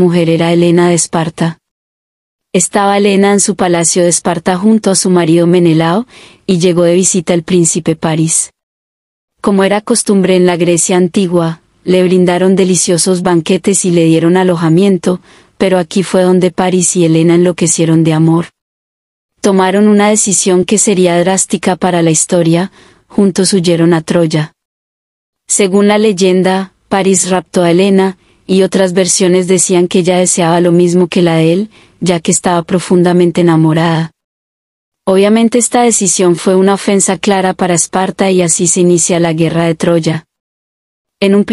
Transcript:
mujer era Helena de Esparta. Estaba Helena en su palacio de Esparta junto a su marido Menelao, y llegó de visita el príncipe París. Como era costumbre en la Grecia antigua, le brindaron deliciosos banquetes y le dieron alojamiento, pero aquí fue donde París y Helena enloquecieron de amor. Tomaron una decisión que sería drástica para la historia, juntos huyeron a Troya. Según la leyenda, París raptó a Helena, y otras versiones decían que ella deseaba lo mismo que la de él, ya que estaba profundamente enamorada. Obviamente esta decisión fue una ofensa clara para Esparta y así se inicia la guerra de Troya. En un